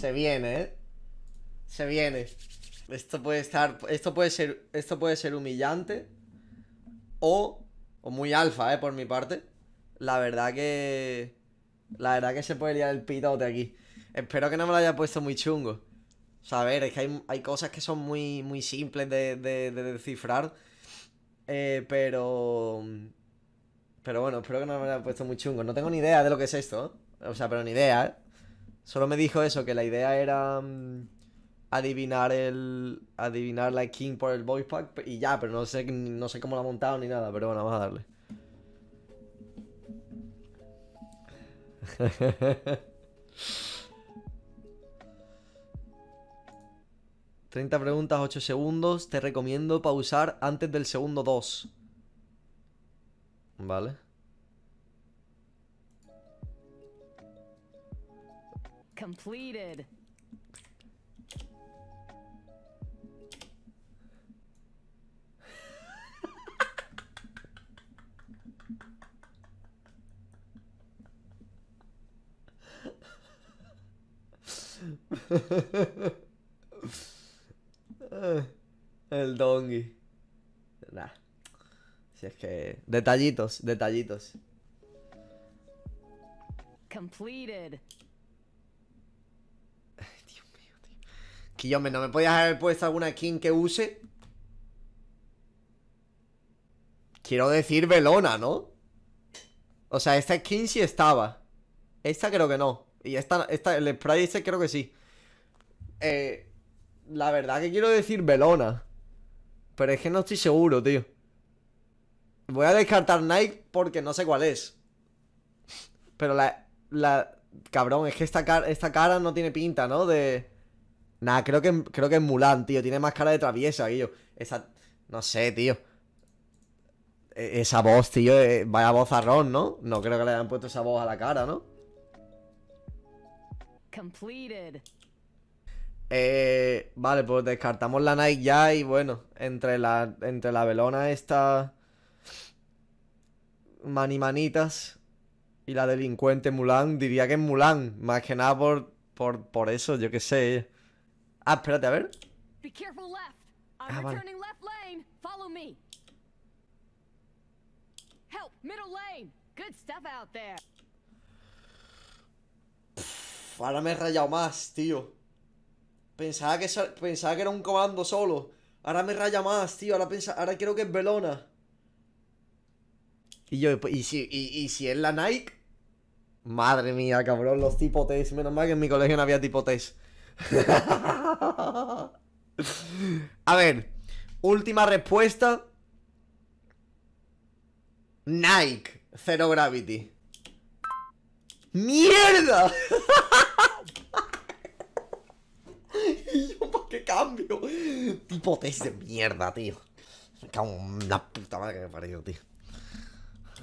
Se viene, ¿eh? Se viene. Esto puede estar. Esto puede ser. Esto puede ser humillante. O. O muy alfa, ¿eh? Por mi parte. La verdad que. La verdad que se puede liar el pitote aquí. Espero que no me lo haya puesto muy chungo. O sea, a ver, es que hay, cosas que son muy, muy simples de, de, descifrar. Eh, pero. Pero bueno, espero que no me lo haya puesto muy chungo. No tengo ni idea de lo que es esto. ¿eh? O sea, pero ni idea, ¿eh? Solo me dijo eso, que la idea era mm, adivinar el. adivinar la King por el voice pack y ya, pero no sé, no sé cómo la ha montado ni nada, pero bueno, vamos a darle. ...30 preguntas, 8 segundos... ...te recomiendo pausar antes del segundo 2... ...¿vale? completed. El dongi. Nah. Si es que. Detallitos, detallitos. Completed. me ¿no me podías haber puesto alguna skin que use? Quiero decir Velona, ¿no? O sea, esta skin sí estaba Esta creo que no Y esta, esta el spray este creo que sí eh, La verdad que quiero decir Velona Pero es que no estoy seguro, tío Voy a descartar Nike porque no sé cuál es Pero la... cabrón, es que esta cara no tiene pinta, ¿no? De... Nah, creo que, creo que es Mulan, tío. Tiene más cara de traviesa, Guillo. Esa. No sé, tío. E, esa voz, tío. Eh, vaya voz a Ron, ¿no? No creo que le hayan puesto esa voz a la cara, ¿no? Completed. Eh, vale, pues descartamos la Nike ya y bueno, entre la, entre la velona esta manimanitas y la delincuente Mulan, diría que es Mulan, más que nada por, por, por eso, yo qué sé. Ah, espérate, a ver. Ah, ahora me he rayado más, tío. Pensaba que, pensaba que era un comando solo. Ahora me raya más, tío. Ahora, ahora creo que es Belona. Y yo, ¿y si, y, si es la Nike? Madre mía, cabrón, los tipotes. Menos mal que en mi colegio no había tipotes. A ver, última respuesta. Nike, Zero Gravity. ¡Mierda! ¿Y yo para qué cambio? Tipo test de mierda, tío. Me cago en la puta madre que me parió, tío.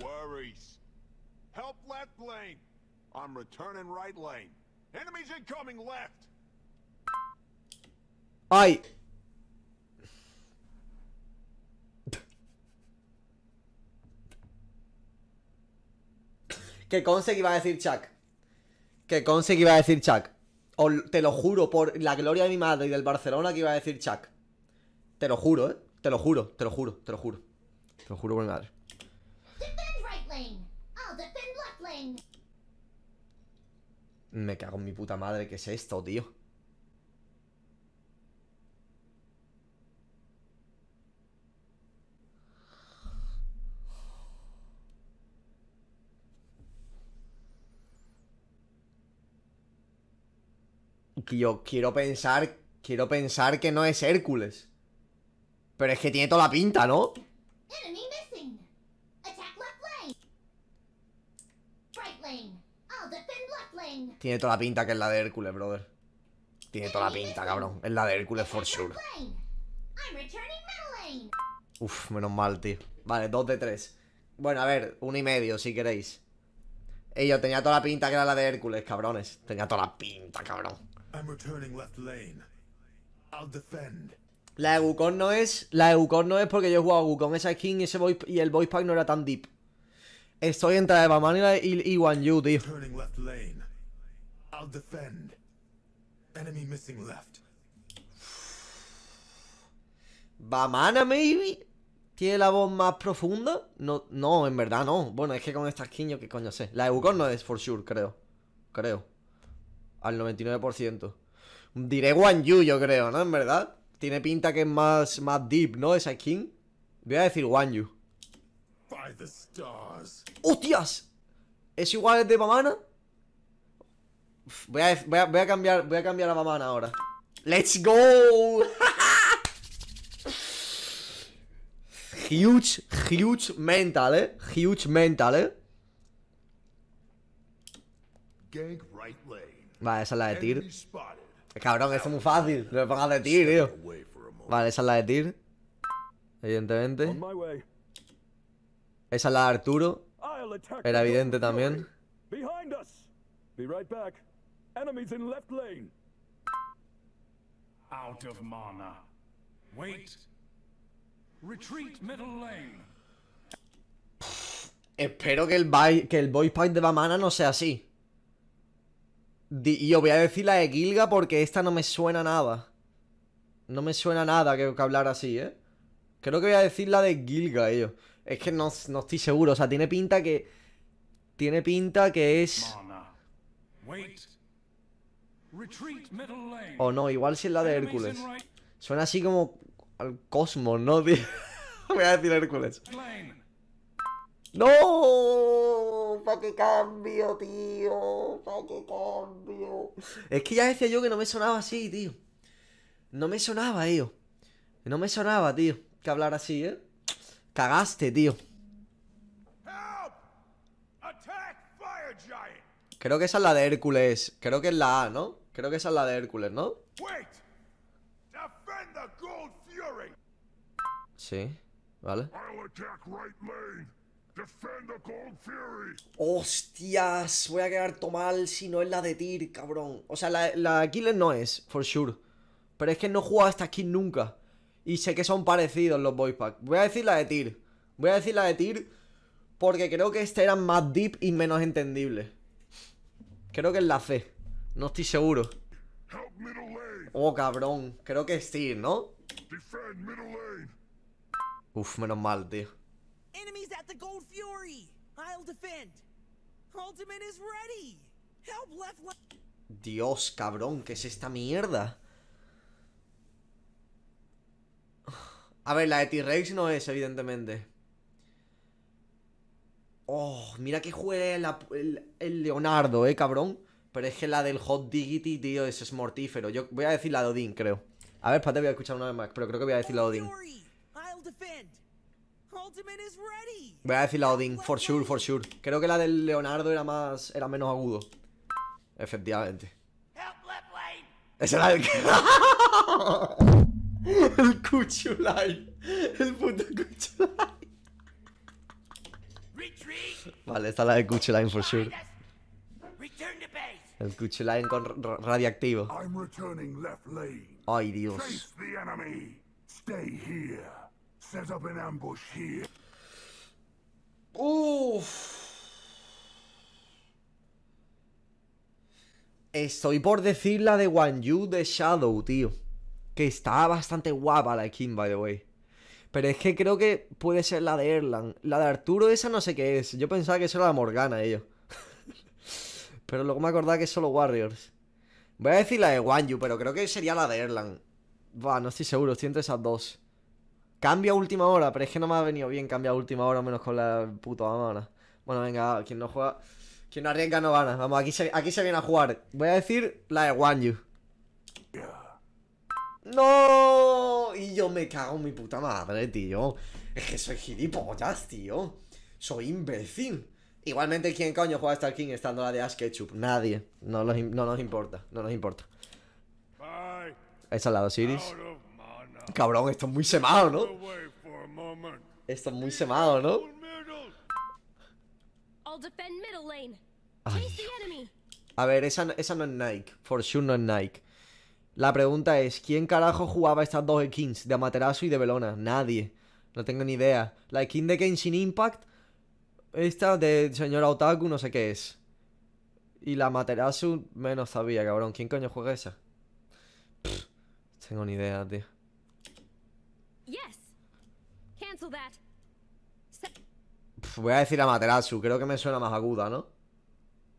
Worries. Help left lane. I'm returning right lane. Enemies incoming left. ¡Ay! Que conse que iba a decir Chuck. Que conse que iba a decir Chuck. te lo juro, por la gloria de mi madre y del Barcelona que iba a decir Chuck. Te lo juro, ¿eh? Te lo juro, te lo juro, te lo juro. Te lo juro por mi madre. Me cago en mi puta madre, ¿qué es esto, tío? yo quiero pensar, quiero pensar que no es Hércules. Pero es que tiene toda la pinta, ¿no? Tiene toda la pinta que es la de Hércules, brother. Tiene toda la pinta, cabrón. Es la de Hércules for sure. Uf, menos mal, tío. Vale, dos de tres. Bueno, a ver, uno y medio, si queréis. Ey, yo tenía toda la pinta que era la de Hércules, cabrones. Tenía toda la pinta, cabrón. La de Wukong no es. La de Wukong no es porque yo he jugado a Wukong esa skin y, ese voice, y el voice pack no era tan deep. Estoy entre de y, la, y, tío. Enemy missing left. Bamana, maybe. ¿Tiene la voz más profunda? No, no, en verdad no. Bueno, es que con esta skin yo qué coño sé. La de Wukong no es for sure, creo. Creo al 99%. Diré One Yu, yo creo, ¿no? En verdad. Tiene pinta que es más, más deep, ¿no? Esa skin. Voy a decir One Yu. ¡Hostias! ¿Es igual de Mamana? Voy a, cambiar voy a cambiar a Mamana ahora. ¡Let's go! huge, huge mental, ¿eh? Huge mental, ¿eh? Gang right Vale, esa es la de Tyr. Cabrón, esto es muy fácil. No me pongas de Tyr, tío. Vale, esa es la de Tyr. Evidentemente. Esa es la de Arturo. Era evidente también. Espero que el, que el voice point de Bamana no sea así. Y yo voy a decir la de Gilga porque esta no me suena nada. No me suena nada que, hablar así, ¿eh? Creo que voy a decir la de Gilga, ellos. Es que no, estoy seguro. O sea, tiene pinta que. Tiene pinta que es. O no, igual si es la de Hércules. Suena así como al cosmos, ¿no? Voy a decir Hércules. ¡No! Pa' qué cambio, tío? Pa' qué cambio? Es que ya decía yo que no me sonaba así, tío. No me sonaba, tío. No me sonaba, tío, que hablar así, ¿eh? Cagaste, tío. Creo que esa es la de Hércules. Creo que es la A, ¿no? Creo que esa es la de Hércules, ¿no? Sí, vale. Hostias, voy a quedar tomal si no es la de Tyr, cabrón. O sea, la, la Killer no es, for sure. Pero es que no he jugado esta skin nunca. Y sé que son parecidos los voice packs, Voy a decir la de Tyr. Voy a decir la de Tyr porque creo que esta era más deep y menos entendible. Creo que es la C. No estoy seguro. Oh, cabrón. Creo que es Tyr, ¿no? Uf, menos mal, tío. Dios, cabrón, ¿qué es esta mierda? A ver, la de T-Rex no es, evidentemente. Oh, mira que juega el, Leonardo, eh, cabrón. Pero es que la del Hot Diggity, tío, es, es mortífero. Yo voy a decir la de Odin, creo. A ver, espérate, voy a escuchar una vez más, pero creo que voy a decir la de Voy a decir la Odin, for sure, for sure. Creo que la del Leonardo era más. era menos agudo. Efectivamente. Esa la el que. el Cuchulai. El puto Cuchulai. Vale, esta es la del Cuchulain for sure. El Cuchulain con radiactivo. Ay, Dios. Stay here up Estoy por decir la de Wanju de Shadow, tío. Que está bastante guapa la skin, by the way. Pero es que creo que puede ser la de Erlan. La de Arturo, esa no sé qué es. Yo pensaba que era la Morgana, ellos. pero luego me acordaba que es solo Warriors. Voy a decir la de Wanyu, pero creo que sería la de Erlan. Va, no estoy seguro, estoy entre esas dos. Cambia última hora, pero es que no me ha venido bien cambiar última hora, menos con la puta Habana. Bueno, venga, quien no juega. Quien no arriesga no gana. Vamos, aquí se, aquí se viene a jugar. Voy a decir la de Wanyu. ¡No! Y yo me cago en mi puta madre, tío. Es que soy gilipollas, tío. Soy imbécil. Igualmente, ¿quién coño juega Star King estando la de Ash Nadie. No, no nos importa. No nos importa. Ahí Es al lado, Siris. Cabrón, esto es muy semado, ¿no? Esto es muy semado, ¿no? A ver, esa, esa no es Nike. For sure no es Nike. La pregunta es, ¿quién carajo jugaba estas dos skins de Amaterasu y de Belona? Nadie. No tengo ni idea. La skin de sin Impact, esta de señor Otaku, no sé qué es. Y la Amaterasu, menos sabía, cabrón. ¿Quién coño juega esa? tengo ni idea, tío voy a decir a Materasu, creo que me suena más aguda, ¿no?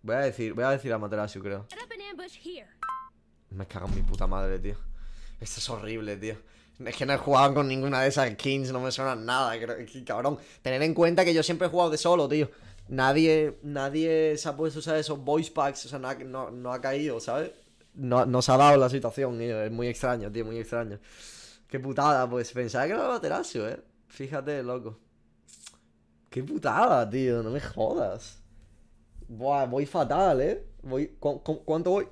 Voy a decir, voy a decir a Materasu, creo. Me cago en mi puta madre, tío. Esto es horrible, tío. Es que no he jugado con ninguna de esas skins, no me suena nada, cabrón. Tener en cuenta que yo siempre he jugado de solo, tío. Nadie, nadie se ha puesto a usar esos voice packs, o sea, no, ha caído, ¿sabes? No, no, se ha dado la situación, tío. Es muy extraño, tío, muy extraño. Qué putada, pues pensaba que era Materasu, eh. Fíjate, loco. Qué putada, tío, no me jodas. Buah, voy fatal, ¿eh? Voy, cuánto voy?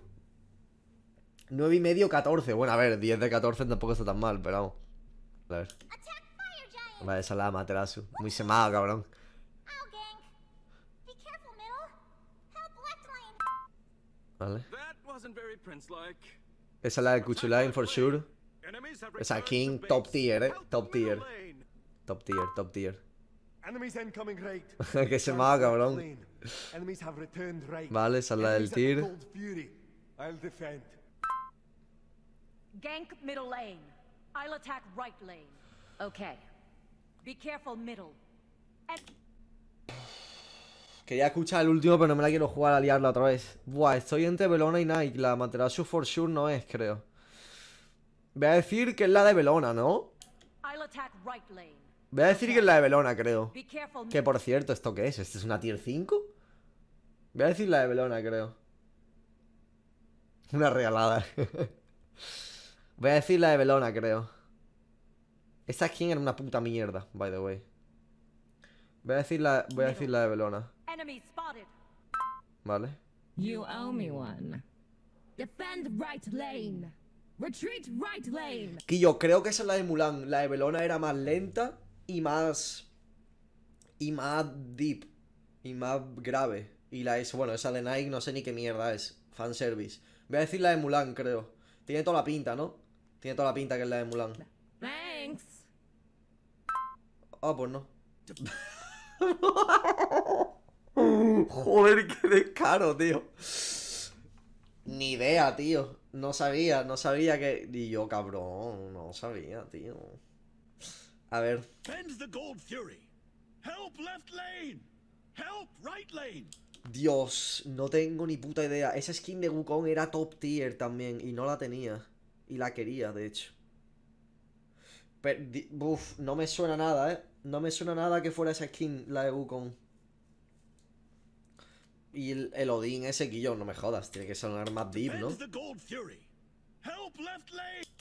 9 y medio, 14. Bueno, a ver, 10 de 14 tampoco está tan mal, pero vamos. A ver. Vale, esa la materasu. Muy semado, cabrón. Vale. Esa es la de Cuchulain, for sure. Esa King, top tier, eh. Top tier. Top tier, top tier. que se maga, cabrón. Vale, esa es la del tier Quería escuchar el último, pero no me la quiero jugar a liarla otra vez. Buah, estoy entre Belona y Nike. La Materasu for sure no es, creo. Voy a decir que es la de Belona, ¿no? I'll attack right lane. Voy a decir que es la de Belona, creo. Que por cierto, ¿esto qué es? ¿Este es una tier 5? Voy a decir la de Belona, creo. Una regalada. Voy a decir la de Belona, creo. Esta skin era una puta mierda, by the way. Voy a decir la, voy a decir la de Belona. Vale. Que yo creo que esa es la de Mulan. La de Belona era más lenta y más. y más deep y más grave. Y la es, bueno, esa de Nike no sé ni qué mierda es, fanservice. Voy a decir la de Mulan, creo. Tiene toda la pinta, ¿no? Tiene toda la pinta que es la de Mulan. Thanks. Ah, oh, pues no. Joder, qué descaro, tío. Ni idea, tío. No sabía, no sabía que. Y yo, cabrón, no sabía, tío. A ver. Dios, no tengo ni puta idea. Esa skin de Wukong era top tier también y no la tenía. Y la quería, de hecho. Pero, uf, no me suena nada, ¿eh? No me suena nada que fuera esa skin, la de Wukong. Y el, Odin Odín ese guillón, no me jodas, tiene que sonar más deep, ¿no?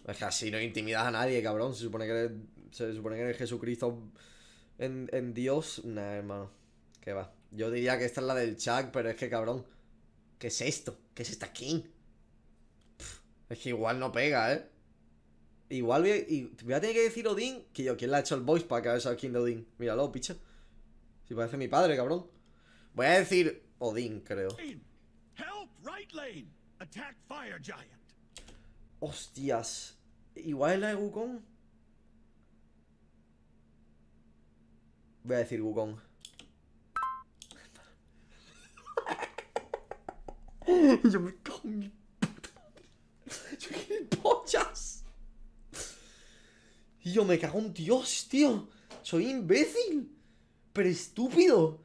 Es que así no intimidas a nadie, cabrón. Se supone que eres se supone que en Jesucristo, en, Dios. Nah, hermano, que va. Yo diría que esta es la del Chuck, pero es que cabrón. ¿Qué es esto? ¿Qué es esta King? es que igual no pega, ¿eh? Igual voy a, voy a tener que decir Odín que yo, ¿quién le ha hecho el voice pack a esa King de Odín? Míralo, picha. Si parece mi padre, cabrón. Voy a decir Odín, creo. Hostias. Igual es la de Wukong. Voy a decir Wukong. Yo me cago en mi puta Yo pochas Yo me cago en Dios, tío. Soy imbécil. Pero estúpido.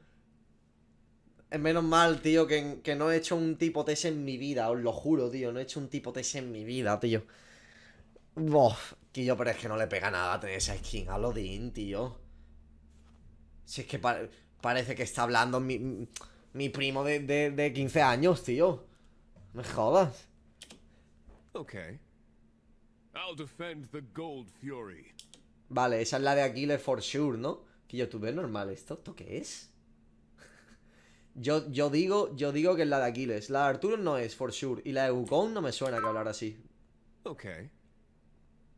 Es Menos mal, tío, que, no he hecho un tipo test en mi vida. Os lo juro, tío. No he hecho un tipo test en mi vida, tío. Bof, tío, pero es que no le pega nada tener esa skin a Lodin, tío. Si es que parece que está hablando mi, primo de, 15 años, tío. Me jodas. Vale, esa es la de Aquiles for sure, ¿no? Que yo tuve normal esto. qué es? yo, yo, digo, yo digo que es la de Aquiles. La de Arturo no es, for sure. Y la de Wukong no me suena que hablar así. ok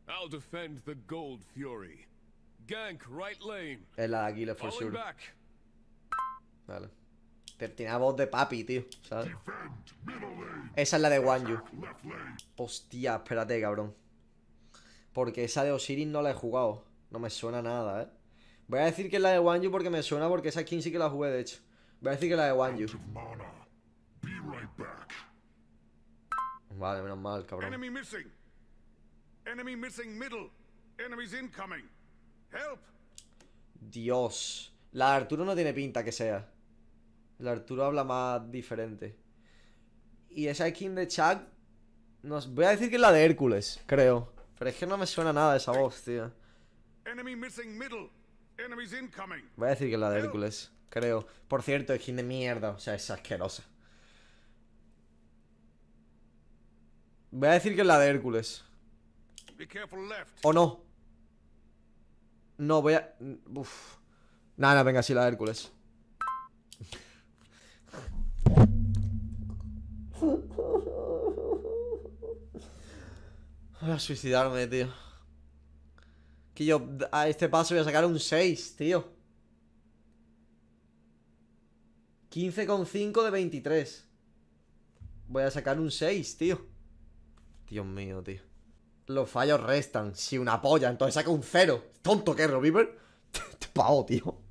I'll defend the Gold Fury. Gank, right lane. Es la de Aquiles for sure. Vale. Tiene la voz de papi, tío, ¿sabes? Esa es la de Wanyu. Hostia, espérate, cabrón. Porque esa de Osiris no la he jugado. No me suena nada, ¿eh? Voy a decir que es la de Wanyu porque me suena porque esa skin sí que la jugué, de hecho. Voy a decir que es la de Wanyu. Vale, menos mal, cabrón. Enemy missing. Enemy missing middle. Enemies incoming. Dios. La Arturo no tiene pinta que sea. La Arturo habla más diferente. Y esa skin de Chuck. Nos... Voy a decir que es la de Hércules, creo. Pero es que no me suena nada esa voz, tío. Voy a decir que es la de Hércules, creo. Por cierto, skin de mierda. O sea, es asquerosa. Voy a decir que es la de Hércules. ¿O no? No, voy a... Nada, venga, sí, la Hércules. Voy a suicidarme, tío. Que yo a este paso voy a sacar un 6, tío. 15,5 de 23. Voy a sacar un 6, tío. Dios mío, tío. Los fallos restan. Si una polla, entonces saca un cero. Tonto que Te pao, tío.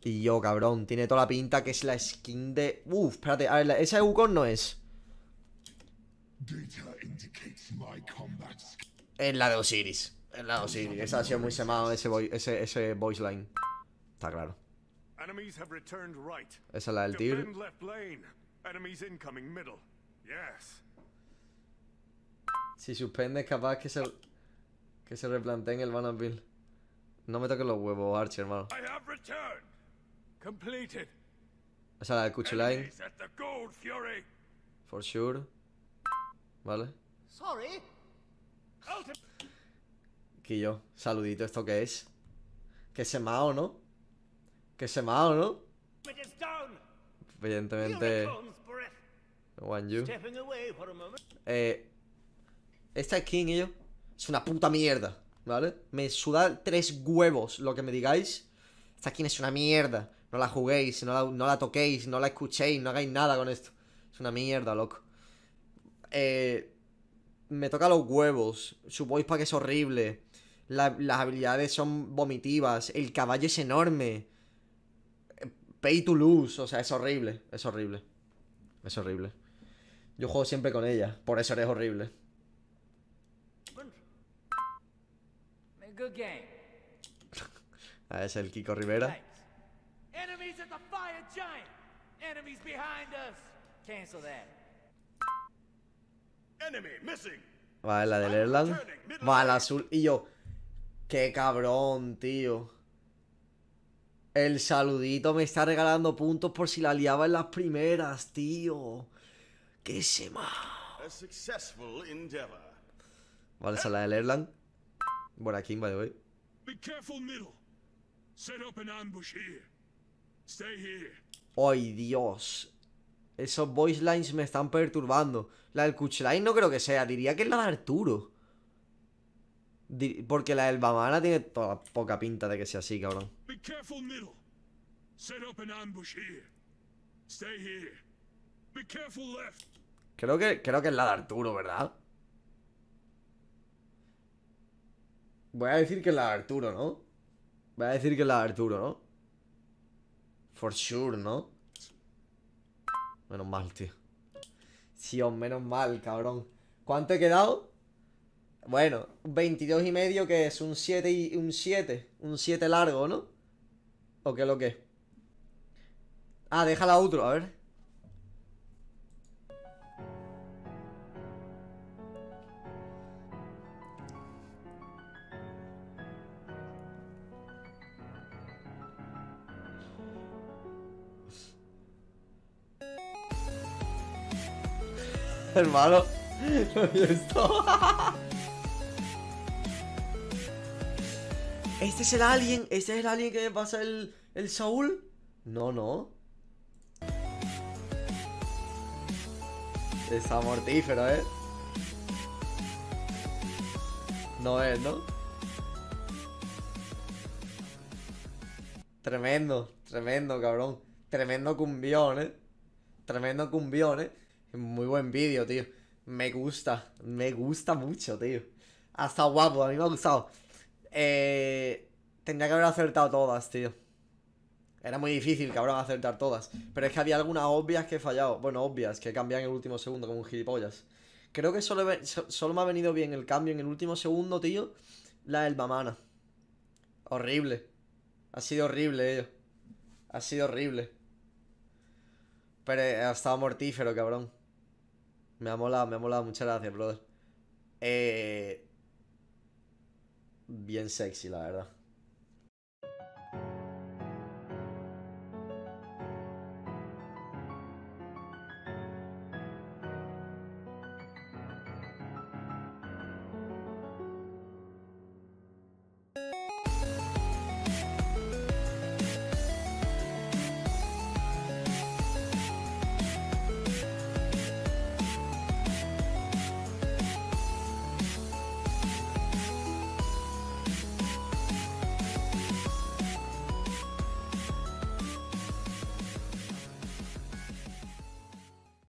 Y yo, cabrón, tiene toda la pinta que es la skin de... Uf, espérate, a ver, esa de Wukong no es. Es la de Osiris. Es la de Osiris. Esa ha sido muy semado ese, ese, ese voice line. Está claro. Esa es la del tigre. Si suspende, capaz que se, que se replanteen el Banner Bill. No me toques los huevos, Archer, hermano. O sea, la de For sure. Vale. Sorry. yo, saludito, ¿esto que es? Que se mao, ¿no? Que se mao, ¿no? Evidentemente. One Eh, esta skin yo, es una puta mierda, ¿vale? Me suda tres huevos lo que me digáis. Esta skin es una mierda. No la juguéis, no la, no la toquéis, no la escuchéis, no hagáis nada con esto. Es una mierda, loco. Eh, me toca los huevos. Su voice pack es horrible. las habilidades son vomitivas. El caballo es enorme. Pay to lose. O sea, es horrible. Es horrible. Es horrible. Yo juego siempre con ella. Por eso eres horrible. Ah, es el Kiko Rivera. Vale, la del Erland. Vale, azul. Y yo. Qué cabrón, tío. El saludito me está regalando puntos por si la liaba en las primeras, tío. Qué semana. Vale, esa es la del Erland. What aquí, king, by the Ay, Dios. Esos voice lines me están perturbando. La del Kuchline no creo que sea. Diría que es la de Arturo. Porque la del Bamana tiene toda poca pinta de que sea así, cabrón. Creo que, creo que es la de Arturo, ¿verdad? Voy a decir que la de Arturo, ¿no? Voy a decir que la de Arturo, ¿no? For sure, ¿no? Menos mal, tío. Sí, menos mal, cabrón. ¿Cuánto he quedado? Bueno, 22 y medio que es un 7 y un 7, un 7 largo, ¿no? ¿O qué lo que? Ah, deja la otro, a ver. Hermano, lo ¿Este es el alien? ¿Este es el alien que me pasa el, Saúl? No, no. Está mortífero, ¿eh? No es, ¿no? Tremendo, tremendo, cabrón. Tremendo cumbión, ¿eh? Tremendo cumbión, ¿eh? Muy buen vídeo, tío. Me gusta, me gusta mucho, tío. Ha estado guapo, a mí me ha gustado. Eh, tendría que haber acertado todas, tío. Era muy difícil, cabrón, acertar todas. Pero es que había algunas obvias que he fallado. Bueno, obvias, que cambian en el último segundo como un gilipollas. Creo que solo, solo me ha venido bien el cambio en el último segundo, tío. La del Mamana. Horrible. Ha sido horrible, ello. Eh. Ha sido horrible. Pero eh, ha estado mortífero, cabrón. Me ha molado, me ha molado. Muchas gracias, brother. Eh... Bien sexy, la verdad.